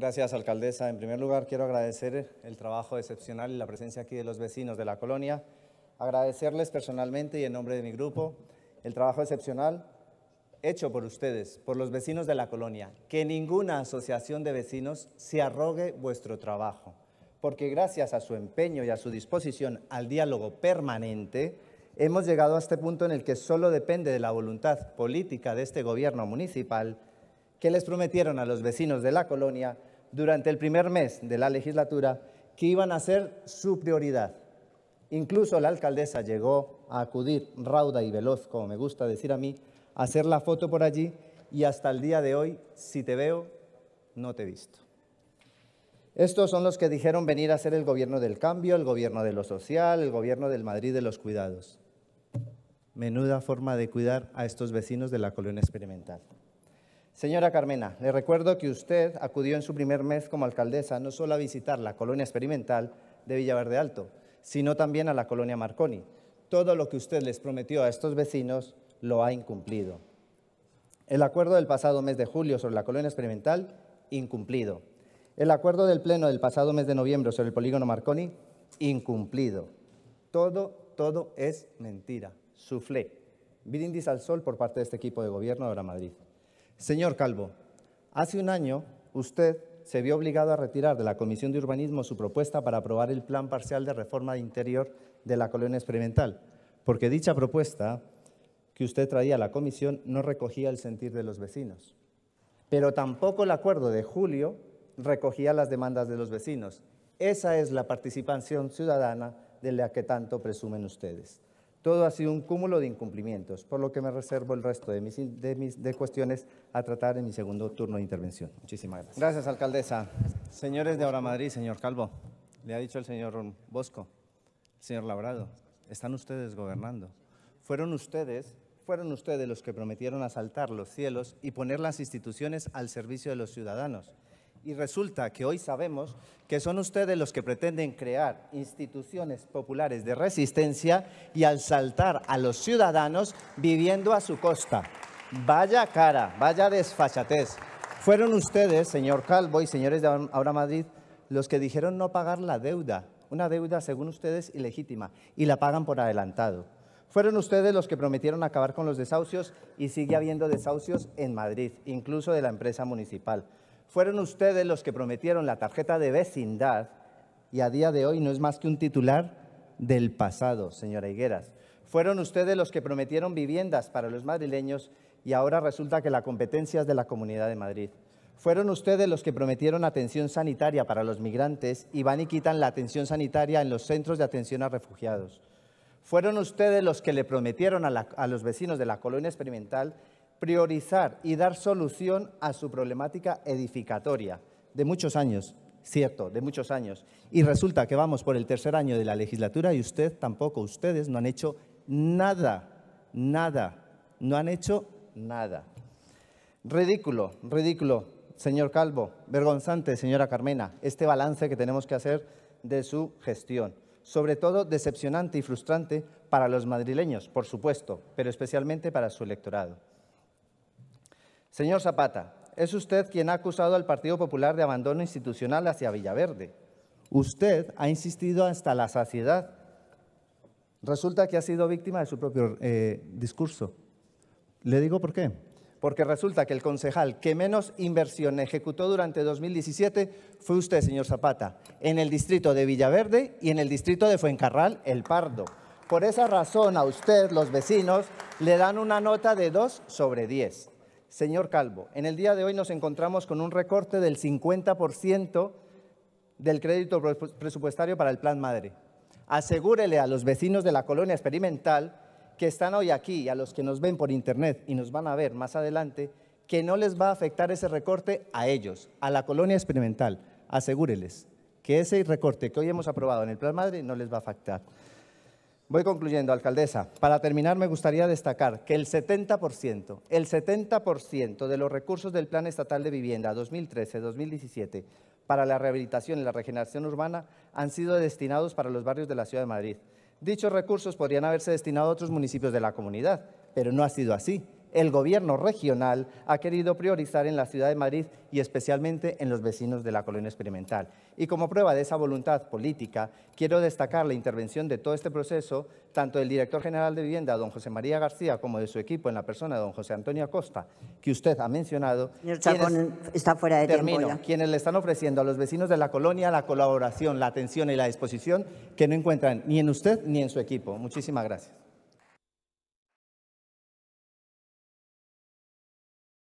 Gracias, alcaldesa. En primer lugar, quiero agradecer el trabajo excepcional y la presencia aquí de los vecinos de la colonia. Agradecerles personalmente y en nombre de mi grupo el trabajo excepcional hecho por ustedes, por los vecinos de la colonia. Que ninguna asociación de vecinos se arrogue vuestro trabajo, porque gracias a su empeño y a su disposición al diálogo permanente, hemos llegado a este punto en el que solo depende de la voluntad política de este gobierno municipal que les prometieron a los vecinos de la colonia durante el primer mes de la legislatura que iban a ser su prioridad. Incluso la alcaldesa llegó a acudir rauda y veloz, como me gusta decir a mí, a hacer la foto por allí y hasta el día de hoy, si te veo, no te he visto. Estos son los que dijeron venir a ser el gobierno del cambio, el gobierno de lo social, el gobierno del Madrid de los cuidados. Menuda forma de cuidar a estos vecinos de la colonia experimental. Señora Carmena, le recuerdo que usted acudió en su primer mes como alcaldesa no solo a visitar la colonia experimental de Villaverde Alto, sino también a la colonia Marconi. Todo lo que usted les prometió a estos vecinos lo ha incumplido. El acuerdo del pasado mes de julio sobre la colonia experimental, incumplido. El acuerdo del Pleno del pasado mes de noviembre sobre el polígono Marconi, incumplido. Todo, todo es mentira. Suflé. Brindis al sol por parte de este equipo de gobierno de Ahora Madrid. Señor Calvo, hace un año usted se vio obligado a retirar de la Comisión de Urbanismo su propuesta para aprobar el plan parcial de reforma interior de la colonia experimental, porque dicha propuesta que usted traía a la comisión no recogía el sentir de los vecinos. Pero tampoco el acuerdo de julio recogía las demandas de los vecinos. Esa es la participación ciudadana de la que tanto presumen ustedes. Todo ha sido un cúmulo de incumplimientos, por lo que me reservo el resto de mis, de cuestiones a tratar en mi segundo turno de intervención. Muchísimas gracias. Gracias, alcaldesa. Señores de Ahora Madrid, señor Calvo, le ha dicho el señor Bosco, señor Labrado, están ustedes gobernando. Fueron ustedes, fueron ustedes los que prometieron asaltar los cielos y poner las instituciones al servicio de los ciudadanos. Y resulta que hoy sabemos que son ustedes los que pretenden crear instituciones populares de resistencia y asaltar a los ciudadanos viviendo a su costa. Vaya cara, vaya desfachatez. Fueron ustedes, señor Calvo y señores de Ahora Madrid, los que dijeron no pagar la deuda, una deuda según ustedes ilegítima, y la pagan por adelantado. Fueron ustedes los que prometieron acabar con los desahucios y sigue habiendo desahucios en Madrid, incluso de la empresa municipal. Fueron ustedes los que prometieron la tarjeta de vecindad y a día de hoy no es más que un titular del pasado, señora Higueras. Fueron ustedes los que prometieron viviendas para los madrileños y ahora resulta que la competencia es de la Comunidad de Madrid. Fueron ustedes los que prometieron atención sanitaria para los migrantes y van y quitan la atención sanitaria en los centros de atención a refugiados. Fueron ustedes los que le prometieron a, los vecinos de la colonia experimental priorizar y dar solución a su problemática edificatoria de muchos años, cierto, de muchos años. Y resulta que vamos por el tercer año de la legislatura y usted tampoco, ustedes no han hecho nada, nada, no han hecho nada. Ridículo, ridículo, señor Calvo, vergonzante, señora Carmena, este balance que tenemos que hacer de su gestión. Sobre todo decepcionante y frustrante para los madrileños, por supuesto, pero especialmente para su electorado. Señor Zapata, es usted quien ha acusado al Partido Popular de abandono institucional hacia Villaverde. Usted ha insistido hasta la saciedad. Resulta que ha sido víctima de su propio eh, discurso. Le digo por qué. Porque resulta que el concejal que menos inversión ejecutó durante 2017 fue usted, señor Zapata, en el distrito de Villaverde y en el distrito de Fuencarral, El Pardo. Por esa razón a usted, los vecinos, le dan una nota de 2 sobre 10. Señor Calvo, en el día de hoy nos encontramos con un recorte del 50% del crédito presupuestario para el Plan Madre. Asegúrele a los vecinos de la colonia experimental que están hoy aquí y a los que nos ven por internet y nos van a ver más adelante, que no les va a afectar ese recorte a ellos, a la colonia experimental. Asegúreles que ese recorte que hoy hemos aprobado en el Plan Madre no les va a afectar. Voy concluyendo, alcaldesa. Para terminar, me gustaría destacar que el 70%, el 70% de los recursos del Plan Estatal de Vivienda 2013-2017 para la rehabilitación y la regeneración urbana han sido destinados para los barrios de la Ciudad de Madrid. Dichos recursos podrían haberse destinado a otros municipios de la comunidad, pero no ha sido así el gobierno regional ha querido priorizar en la ciudad de Madrid y especialmente en los vecinos de la colonia experimental. Y como prueba de esa voluntad política, quiero destacar la intervención de todo este proceso, tanto del director general de vivienda, don José María García, como de su equipo en la persona, de don José Antonio Acosta, que usted ha mencionado. Señor está fuera de tiempo Quienes le están ofreciendo a los vecinos de la colonia la colaboración, la atención y la disposición que no encuentran ni en usted ni en su equipo. Muchísimas gracias.